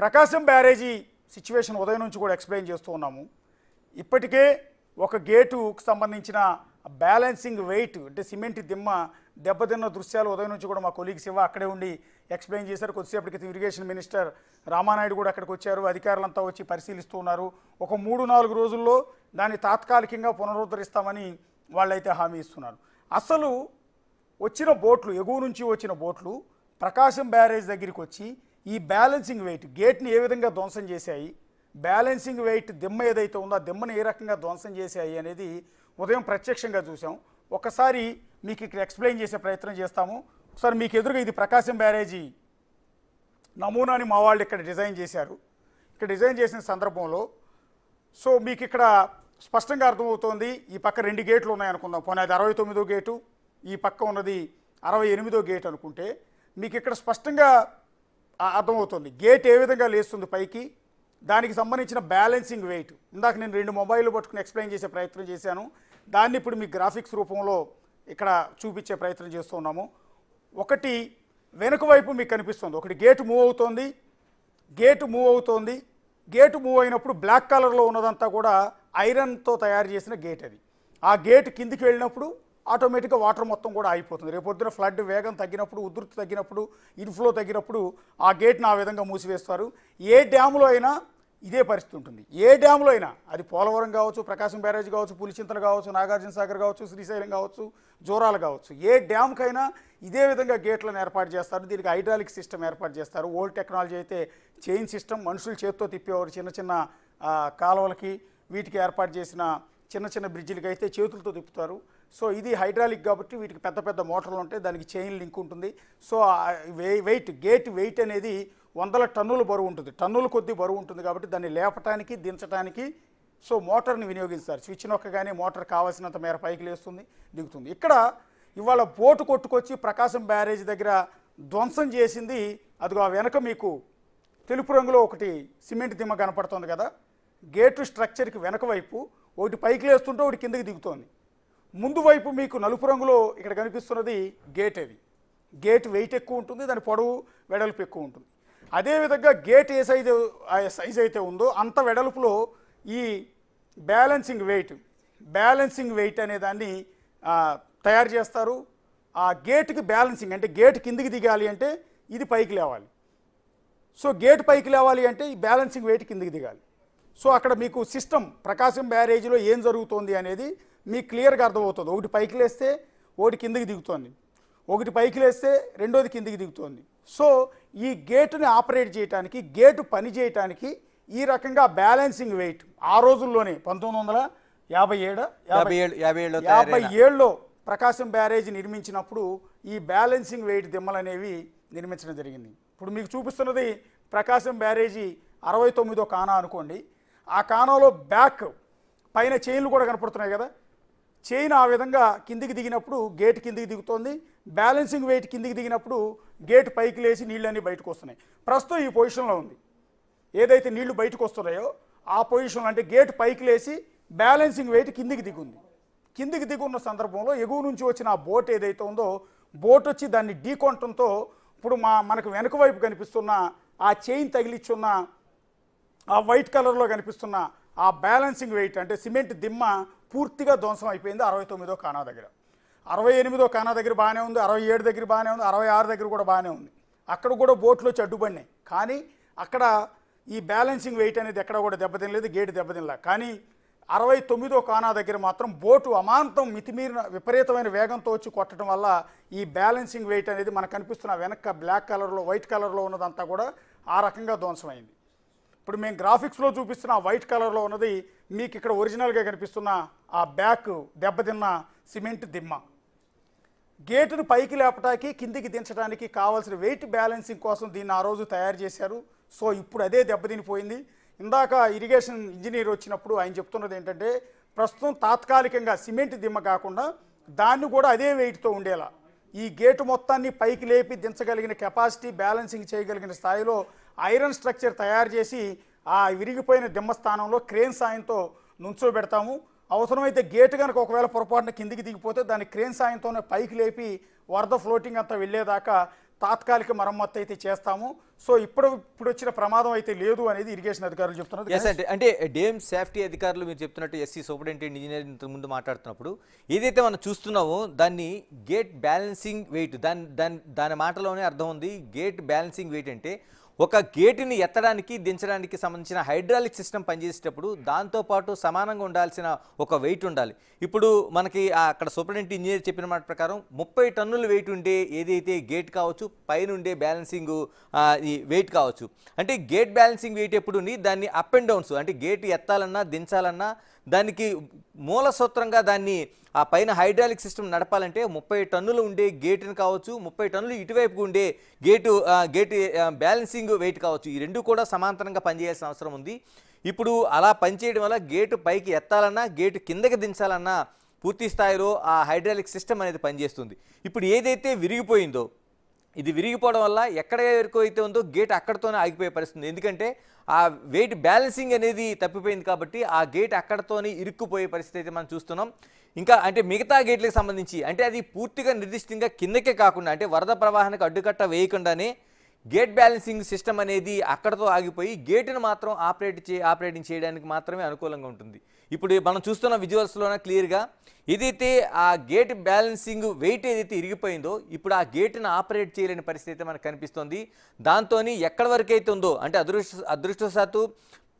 ప్రకాశం బ్యారేజీ situation ఉదయం నుంచి కూడా ఎక్స్ప్లెయిన్ చేస్తూ ఉన్నాము ఇప్పటికే ఒక గేటుకు సంబంధించిన బ్యాలెన్సింగ్ వెయిట్ అంటే సిమెంట్ దిమ్మ దెబ్బతిన్న దృశ్యాలు ఉదయం నుంచి కూడా మా కొలీగ్ శివ అక్కడే ఉండి ఎక్స్ప్లెయిన్ చేశారు కొద్దిసేపటికి ఇరిగేషన్ మినిస్టర్ రామానాయుడు కూడా అక్కడికి వచ్చారు అధికారులంతా వచ్చి పరిశీలిస్తూ ఉన్నారు ఒక మూడు నాలుగు రోజుల్లో దాన్ని తాత్కాలికంగా పునరుద్ధరిస్తామని వాళ్ళైతే హామీ ఇస్తున్నారు అసలు వచ్చిన బోట్లు ఎగువ నుంచి వచ్చిన బోట్లు ప్రకాశం బ్యారేజ్ దగ్గరికి వచ్చి ఈ బ్యాలెన్సింగ్ వెయిట్ గేట్ని ఏ విధంగా ధ్వంసం చేశాయి బ్యాలెన్సింగ్ వెయిట్ దిమ్మ ఏదైతే ఉందో ఆ దిమ్మను ఏ రకంగా ధ్వంసం చేశాయి అనేది ఉదయం ప్రత్యక్షంగా చూసాం ఒకసారి మీకు ఇక్కడ ఎక్స్ప్లెయిన్ చేసే ప్రయత్నం చేస్తాము ఒకసారి మీకు ఎదురుగా ఇది ప్రకాశం బ్యారేజీ నమూనాని మా వాళ్ళు ఇక్కడ డిజైన్ చేశారు ఇక్కడ డిజైన్ చేసిన సందర్భంలో సో మీకు ఇక్కడ స్పష్టంగా అర్థమవుతోంది ఈ పక్క రెండు గేట్లు ఉన్నాయనుకుందాం పోనీ అది అరవై తొమ్మిదో గేటు ఈ పక్క ఉన్నది అరవై ఎనిమిదో గేట్ అనుకుంటే మీకు ఇక్కడ స్పష్టంగా అర్థమవుతుంది గేట్ ఏ విధంగా లేస్తుంది పైకి దానికి సంబంధించిన బ్యాలెన్సింగ్ వెయిట్ ఇందాక నేను రెండు మొబైల్ పట్టుకుని ఎక్స్ప్లెయిన్ చేసే ప్రయత్నం చేశాను దాన్ని ఇప్పుడు మీ గ్రాఫిక్స్ రూపంలో ఇక్కడ చూపించే ప్రయత్నం చేస్తున్నాము ఒకటి వెనుక వైపు మీకు కనిపిస్తుంది ఒకటి గేట్ మూవ్ అవుతోంది గేట్ మూవ్ అవుతోంది గేటు మూవ్ అయినప్పుడు బ్లాక్ కలర్లో ఉన్నదంతా కూడా ఐరన్తో తయారు చేసిన గేట్ అది ఆ గేట్ కిందికి వెళ్ళినప్పుడు ఆటోమేటిక్గా వాటర్ మొత్తం కూడా ఆగిపోతుంది రేపొద్దున ఫ్లడ్ వేగం తగ్గినప్పుడు ఉధృతి తగ్గినప్పుడు ఇన్ఫ్లో తగ్గినప్పుడు ఆ గేట్ని ఆ విధంగా మూసివేస్తారు ఏ డ్యాములో అయినా ఇదే పరిస్థితి ఉంటుంది ఏ డ్యాములో అయినా అది పోలవరం కావచ్చు ప్రకాశం బ్యారేజ్ కావచ్చు పులిచింతలు కావచ్చు నాగార్జున సాగర్ కావచ్చు శ్రీశైలం కావచ్చు జోరాలు కావచ్చు ఏ డ్యామ్కైనా ఇదే విధంగా గేట్లను ఏర్పాటు చేస్తారు దీనికి హైడ్రాలిక్ సిస్టమ్ ఏర్పాటు చేస్తారు ఓల్డ్ టెక్నాలజీ అయితే చైన్ సిస్టమ్ మనుషులు చేత్తో తిప్పేవారు చిన్న చిన్న కాలువలకి వీటికి ఏర్పాటు చేసిన చిన్న చిన్న బ్రిడ్జిలకి అయితే చేతులతో తిప్పుతారు సో ఇది హైడ్రాలిక్ కాబట్టి వీటికి పెద్ద పెద్ద మోటార్లు ఉంటాయి దానికి చైన్ లింక్ ఉంటుంది సో వెయిట్ గేట్ వెయిట్ అనేది వందల టన్నులు బరువు ఉంటుంది టన్నుల కొద్దీ బరువు ఉంటుంది కాబట్టి దాన్ని లేపటానికి దించడానికి సో మోటార్ని వినియోగిస్తారు స్విచ్ నొక్కగానే మోటార్ కావాల్సినంత మేర పైకి లేస్తుంది దిగుతుంది ఇక్కడ ఇవాళ బోటు కొట్టుకొచ్చి ప్రకాశం బ్యారేజ్ దగ్గర ధ్వంసం చేసింది అదిగో ఆ వెనక మీకు తెలుపు రంగులో ఒకటి సిమెంట్ దిమ్మ కనపడుతుంది కదా గేటు స్ట్రక్చర్కి వెనక వైపు ఒకటి పైకి లేస్తుంటే ఒకటి కిందకి దిగుతోంది ముందు వైపు మీకు నలుపు రంగులో ఇక్కడ కనిపిస్తున్నది గేట్ అది గేట్ వెయిట్ ఎక్కువ ఉంటుంది దాని పొడవు వెడల్పు ఎక్కువ ఉంటుంది అదేవిధంగా గేట్ ఏ సైజ్ సైజ్ అయితే ఉందో అంత వెడల్పులో ఈ బ్యాలెన్సింగ్ వెయిట్ బ్యాలెన్సింగ్ వెయిట్ అనే దాన్ని తయారు చేస్తారు ఆ గేట్కి బ్యాలెన్సింగ్ అంటే గేట్ కిందికి దిగాలి అంటే ఇది పైకి లేవాలి సో గేట్ పైకి లేవాలి అంటే ఈ బ్యాలెన్సింగ్ వెయిట్ కిందికి దిగాలి సో అక్కడ మీకు సిస్టమ్ ప్రకాశం బ్యారేజ్లో ఏం జరుగుతోంది అనేది మీకు క్లియర్గా అర్థమవుతుంది ఒకటి పైకి లేస్తే ఒకటి కిందికి దిగుతోంది ఒకటి పైకి లేస్తే రెండోది కిందికి దిగుతోంది సో ఈ గేటుని ఆపరేట్ చేయడానికి గేటు పని చేయటానికి ఈ రకంగా బ్యాలెన్సింగ్ వెయిట్ ఆ రోజుల్లోనే పంతొమ్మిది వందల యాభై ఏడు యాభై ఏడు యాభై ఏడు యాభై ఏడులో ప్రకాశం బ్యారేజ్ నిర్మించినప్పుడు ఈ బ్యాలెన్సింగ్ వెయిట్ దిమ్మలు అనేవి నిర్మించడం జరిగింది ఇప్పుడు మీకు చూపిస్తున్నది ప్రకాశం బ్యారేజీ అరవై తొమ్మిదో కానా అనుకోండి ఆ కానాలో బ్యాక్ పైన చైన్లు కూడా కనపడుతున్నాయి కదా చైన్ ఆ విధంగా కిందికి దిగినప్పుడు గేట్ కిందికి దిగుతోంది బ్యాలెన్సింగ్ వెయిట్ కిందికి దిగినప్పుడు గేట్ పైకి లేచి నీళ్ళన్నీ బయటకు వస్తున్నాయి ప్రస్తుతం ఈ పొజిషన్లో ఉంది ఏదైతే నీళ్లు బయటకు వస్తున్నాయో ఆ పొజిషన్లో అంటే గేట్ పైకి లేచి బ్యాలెన్సింగ్ వెయిట్ కిందికి దిగుంది కిందికి దిగున్న సందర్భంలో ఎగువ నుంచి వచ్చిన ఆ బోట్ ఏదైతే ఉందో బోట్ వచ్చి దాన్ని ఢీకొనటంతో ఇప్పుడు మా మనకు వెనుక వైపు కనిపిస్తున్న ఆ చైన్ తగిలిచ్చున్న ఆ వైట్ కలర్లో కనిపిస్తున్న ఆ బ్యాలెన్సింగ్ వెయిట్ అంటే సిమెంట్ దిమ్మ పూర్తిగా ధ్వంసం అయిపోయింది అరవై తొమ్మిదో కానా దగ్గర అరవై ఎనిమిదో కానా దగ్గర బాగానే ఉంది అరవై ఏడు దగ్గర బాగానే ఉంది అరవై ఆరు దగ్గర కూడా బాగానే ఉంది అక్కడ కూడా బోట్లు చెడ్డుపడినాయి కానీ అక్కడ ఈ బ్యాలెన్సింగ్ వెయిట్ అనేది ఎక్కడ కూడా దెబ్బతినలేదు గేటు దెబ్బతినలా కానీ అరవై తొమ్మిదో కానా దగ్గర మాత్రం బోటు అమాంతం మితిమీరిన విపరీతమైన వేగంతో వచ్చి కొట్టడం వల్ల ఈ బ్యాలెన్సింగ్ వెయిట్ అనేది మనకు కనిపిస్తున్న వెనక బ్లాక్ కలర్లో వైట్ కలర్లో ఉన్నదంతా కూడా ఆ రకంగా ధ్వంసమైంది ఇప్పుడు మేము గ్రాఫిక్స్లో చూపిస్తున్న వైట్ కలర్లో ఉన్నది మీకు ఇక్కడ ఒరిజినల్గా కనిపిస్తున్న ఆ బ్యాక్ దెబ్బతిన్న సిమెంట్ దిమ్మ గేటును పైకి లేపటానికి కిందికి దించడానికి కావాల్సిన వెయిట్ బ్యాలెన్సింగ్ కోసం దీన్ని ఆ రోజు తయారు చేశారు సో ఇప్పుడు అదే దెబ్బతినిపోయింది ఇందాక ఇరిగేషన్ ఇంజనీర్ వచ్చినప్పుడు ఆయన చెప్తున్నది ఏంటంటే ప్రస్తుతం తాత్కాలికంగా సిమెంట్ దిమ్మ కాకుండా దాన్ని కూడా అదే వెయిట్తో ఉండేలా ఈ గేటు మొత్తాన్ని పైకి లేపి దించగలిగిన కెపాసిటీ బ్యాలెన్సింగ్ చేయగలిగిన స్థాయిలో ఐరన్ స్ట్రక్చర్ తయారు చేసి ఆ విరిగిపోయిన దిమ్మ స్థానంలో క్రేన్ సాయంతో నుంచోబెడతాము అవసరమైతే గేటు కనుక ఒకవేళ పొరపాటున కిందికి దిగిపోతే దాన్ని క్రేన్ సాయంతోనే పైకి లేపి వరద ఫ్లోటింగ్ అంతా వెళ్ళేదాకా తాత్కాలిక మరమ్మత్తు అయితే చేస్తాము సో ఇప్పుడు ఇప్పుడు వచ్చిన ప్రమాదం అయితే లేదు అనేది ఇరిగేషన్ అధికారులు చెప్తున్నారు అంటే అంటే డేమ్ సేఫ్టీ అధికారులు మీరు చెప్తున్నట్టు ఎస్సీ సూపరింటెండెంట్ ఇంజనీర్ ముందు మాట్లాడుతున్నప్పుడు ఏదైతే మనం చూస్తున్నామో దాన్ని గేట్ బ్యాలెన్సింగ్ వెయిట్ దాని దాని దాని మాటలోనే అర్థం ఉంది గేట్ బ్యాలెన్సింగ్ వెయిట్ అంటే ఒక గేటుని ఎత్తడానికి దించడానికి సంబంధించిన హైడ్రాలిక్ సిస్టమ్ పనిచేసేటప్పుడు దాంతోపాటు సమానంగా ఉండాల్సిన ఒక వెయిట్ ఉండాలి ఇప్పుడు మనకి అక్కడ సూపరింటెండెంట్ ఇంజనీర్ చెప్పిన మాట ప్రకారం ముప్పై టన్నుల వెయిట్ ఉండే ఏదైతే గేట్ కావచ్చు పైన ఉండే బ్యాలెన్సింగ్ ఈ వెయిట్ కావచ్చు అంటే గేట్ బ్యాలెన్సింగ్ వెయిట్ ఎప్పుడు దాన్ని అప్ అండ్ డౌన్స్ అంటే గేట్ ఎత్తాలన్నా దించాలన్నా దానికి మూల సూత్రంగా దాన్ని ఆ పైన హైడ్రాలిక్ సిస్టమ్ నడపాలంటే ముప్పై టన్నులు ఉండే గేటుని కావచ్చు ముప్పై టన్నులు ఇటువైపు ఉండే గేటు గేటు బ్యాలెన్సింగ్ వెయిట్ కావచ్చు ఈ రెండు కూడా సమాంతరంగా పనిచేయాల్సిన అవసరం ఉంది ఇప్పుడు అలా పనిచేయడం వల్ల గేటు పైకి ఎత్తాలన్నా గేటు కిందకి దించాలన్నా పూర్తి స్థాయిలో ఆ హైడ్రాలిక్ సిస్టమ్ అనేది పనిచేస్తుంది ఇప్పుడు ఏదైతే విరిగిపోయిందో ఇది విరిగిపోవడం వల్ల ఎక్కడ అయితే ఉందో గేట్ అక్కడతోనే ఆగిపోయే పరిస్థితి ఎందుకంటే ఆ వెయిట్ బ్యాలెన్సింగ్ అనేది తప్పిపోయింది కాబట్టి ఆ గేట్ అక్కడతోనే ఇరుక్కుపోయే పరిస్థితి అయితే మనం చూస్తున్నాం ఇంకా అంటే మిగతా గేట్లకు సంబంధించి అంటే అది పూర్తిగా నిర్దిష్టంగా కిందకే కాకుండా అంటే వరద ప్రవాహానికి అడ్డుకట్ట వేయకుండానే గేట్ బ్యాలెన్సింగ్ సిస్టమ్ అనేది అక్కడతో ఆగిపోయి గేటును మాత్రం ఆపరేట్ చే ఆపరేటింగ్ చేయడానికి మాత్రమే అనుకూలంగా ఉంటుంది ఇప్పుడు మనం చూస్తున్న విజువల్స్లోనే క్లియర్గా ఏదైతే ఆ గేట్ బ్యాలెన్సింగ్ వెయిట్ ఏదైతే ఇరిగిపోయిందో ఇప్పుడు ఆ గేట్ను ఆపరేట్ చేయలేని పరిస్థితి మనకు కనిపిస్తుంది దాంతో ఎక్కడి వరకు అయితే ఉందో అంటే అదృష్ట అదృష్టవశాత్తు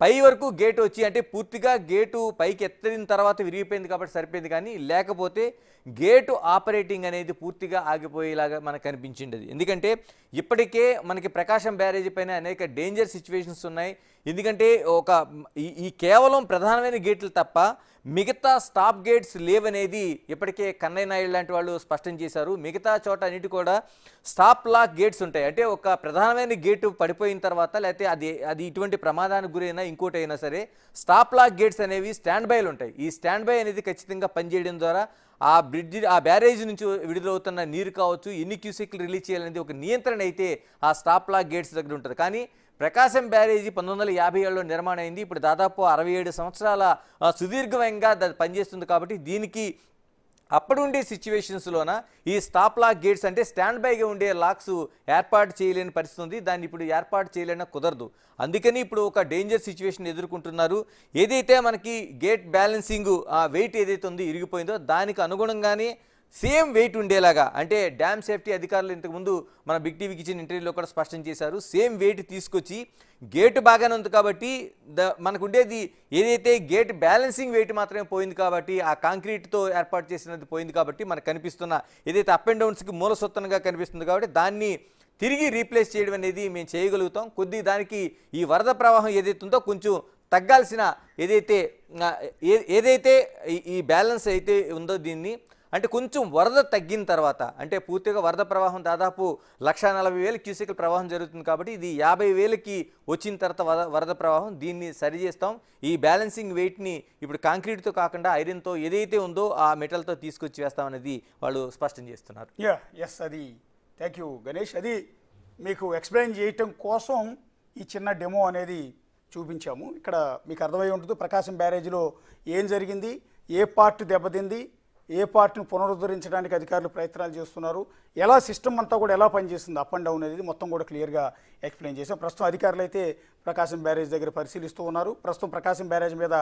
పై వరకు గేట్ వచ్చి అంటే పూర్తిగా గేటు పైకి ఎత్తిన తర్వాత విరిగిపోయింది కాబట్టి సరిపోయింది కానీ లేకపోతే గేటు ఆపరేటింగ్ అనేది పూర్తిగా ఆగిపోయేలాగా మనకు కనిపించింది ఎందుకంటే ఇప్పటికే మనకి ప్రకాశం బ్యారేజీ పైన అనేక డేంజర్ సిచ్యువేషన్స్ ఉన్నాయి ఎందుకంటే ఒక ఈ కేవలం ప్రధానమైన గేట్లు తప్ప మిగతా స్టాప్ గేట్స్ లేవనేది ఇప్పటికే కన్నయ్య నాయుడు లాంటి వాళ్ళు స్పష్టం చేశారు మిగతా చోట అన్నిటి కూడా స్టాప్ లాక్ గేట్స్ ఉంటాయి అంటే ఒక ప్రధానమైన గేటు పడిపోయిన తర్వాత లేకపోతే అది అది ఇటువంటి ప్రమాదానికి గురైనా ఇంకోటి అయినా సరే స్టాప్ లాక్ గేట్స్ అనేవి స్టాండ్ బైలు ఉంటాయి ఈ స్టాండ్ బై అనేది ఖచ్చితంగా పనిచేయడం ద్వారా ఆ బ్రిడ్జ్ ఆ బ్యారేజ్ నుంచి విడుదలవుతున్న నీరు కావచ్చు ఎన్ని క్యూసెక్లు రిలీజ్ చేయాలనేది ఒక నియంత్రణ అయితే ఆ స్టాప్ లాక్ గేట్స్ దగ్గర ఉంటుంది కానీ ప్రకాశం బ్యారేజీ పంతొమ్మిది వందల యాభై ఏడులో నిర్మాణం అయింది ఇప్పుడు దాదాపు అరవై ఏడు సంవత్సరాల సుదీర్ఘంగా పనిచేస్తుంది కాబట్టి దీనికి అప్పుడు ఉండే సిచ్యువేషన్స్లోన ఈ స్టాప్ లాక్ గేట్స్ అంటే స్టాండ్ బైగా ఉండే లాక్స్ ఏర్పాటు చేయలేని పరిస్థితి ఉంది దాన్ని ఇప్పుడు ఏర్పాటు చేయలేనా కుదరదు అందుకని ఇప్పుడు ఒక డేంజర్ సిచ్యువేషన్ ఎదుర్కొంటున్నారు ఏదైతే మనకి గేట్ బ్యాలెన్సింగ్ ఆ వెయిట్ ఏదైతే ఉందో ఇరిగిపోయిందో దానికి అనుగుణంగానే సేమ్ వెయిట్ ఉండేలాగా అంటే డ్యామ్ సేఫ్టీ అధికారులు ఇంతకుముందు మన బిగ్ టీవీకి ఇచ్చిన ఇంటర్వ్యూలో కూడా స్పష్టం చేశారు సేమ్ వెయిట్ తీసుకొచ్చి గేటు బాగానే ఉంది కాబట్టి ద మనకుండేది ఏదైతే గేట్ బ్యాలెన్సింగ్ వెయిట్ మాత్రమే పోయింది కాబట్టి ఆ కాంక్రీట్తో ఏర్పాటు చేసినది పోయింది కాబట్టి మనకు కనిపిస్తున్న ఏదైతే అప్ అండ్ డౌన్స్కి మూల సొత్తనగా కనిపిస్తుంది కాబట్టి దాన్ని తిరిగి రీప్లేస్ చేయడం అనేది మేము చేయగలుగుతాం కొద్ది దానికి ఈ వరద ప్రవాహం ఉందో కొంచెం తగ్గాల్సిన ఏదైతే ఏదైతే ఈ బ్యాలెన్స్ అయితే ఉందో దీన్ని అంటే కొంచెం వరద తగ్గిన తర్వాత అంటే పూర్తిగా వరద ప్రవాహం దాదాపు లక్ష నలభై వేల క్యూసెక్ల ప్రవాహం జరుగుతుంది కాబట్టి ఇది యాభై వేలకి వచ్చిన తర్వాత వరద ప్రవాహం దీన్ని సరిచేస్తాం ఈ బ్యాలెన్సింగ్ వెయిట్ని ఇప్పుడు కాంక్రీట్తో కాకుండా ఐరన్తో ఏదైతే ఉందో ఆ మెటల్తో తీసుకొచ్చి వేస్తామనేది వాళ్ళు స్పష్టం చేస్తున్నారు యా ఎస్ అది థ్యాంక్ యూ గణేష్ అది మీకు ఎక్స్ప్లెయిన్ చేయటం కోసం ఈ చిన్న డెమో అనేది చూపించాము ఇక్కడ మీకు అర్థమై ఉంటుంది ప్రకాశం బ్యారేజ్లో ఏం జరిగింది ఏ పార్ట్ దెబ్బతింది ఏ పార్టీని పునరుద్ధరించడానికి అధికారులు ప్రయత్నాలు చేస్తున్నారు ఎలా సిస్టమ్ అంతా కూడా ఎలా పనిచేస్తుంది అప్ అండ్ డౌన్ అనేది మొత్తం కూడా క్లియర్గా ఎక్స్ప్లెయిన్ చేశాం ప్రస్తుతం అధికారులు అయితే ప్రకాశం బ్యారేజ్ దగ్గర పరిశీలిస్తూ ఉన్నారు ప్రస్తుతం ప్రకాశం బ్యారేజ్ మీద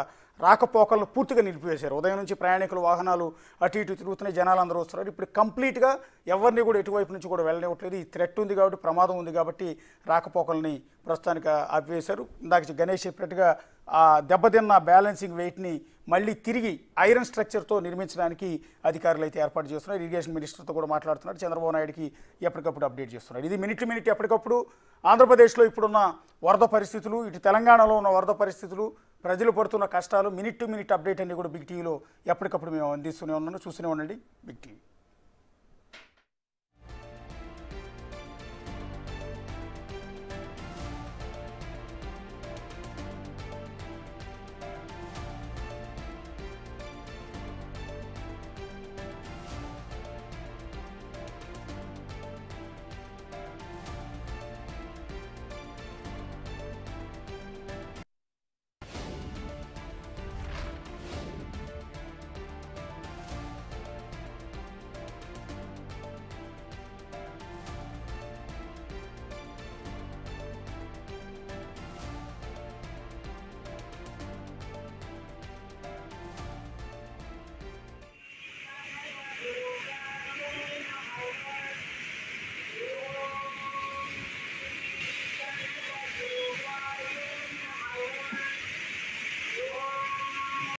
రాకపోకలను పూర్తిగా నిలిపివేశారు ఉదయం నుంచి ప్రయాణికుల వాహనాలు అటు ఇటు తిరుగుతున్నాయి జనాలు అందరూ వస్తున్నారు ఇప్పుడు కంప్లీట్గా ఎవరిని కూడా ఎటువైపు నుంచి కూడా వెళ్ళనివ్వట్లేదు ఈ థ్రెట్ ఉంది కాబట్టి ప్రమాదం ఉంది కాబట్టి రాకపోకల్ని ప్రస్తుతానికి ఆపివేశారు ఇందాక గణేష్ చెప్పినట్టుగా దెబ్బతిన్న బ్యాలెన్సింగ్ వెయిట్ని మళ్ళీ తిరిగి ఐరన్ స్ట్రక్చర్తో నిర్మించడానికి అధికారులు అయితే ఏర్పాటు చేస్తున్నారు ఇరిగేషన్ మినిస్టర్తో కూడా మాట్లాడుతున్నారు చంద్రబాబు నాయుడికి ఎప్పటికప్పుడు అప్డేట్ చేస్తున్నారు ఇది మినిట్ మినిట్ ఎప్పటికప్పుడు ఆంధ్రప్రదేశ్లో ఇప్పుడున్న వరద పరిస్థితులు ఇటు తెలంగాణలో ఉన్న వరద పరిస్థితులు ప్రజలు పడుతున్న కష్టాలు మినిట్ టు మినిట్ అప్డేట్ అన్నీ కూడా బిగ్ టీవీలో ఎప్పటికప్పుడు మేము అందిస్తూనే ఉన్నాను చూస్తూనే ఉండండి బిగ్ టీవీ